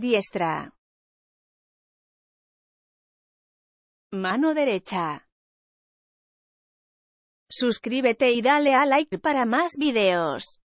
diestra, mano derecha. Suscríbete y dale a like para más videos.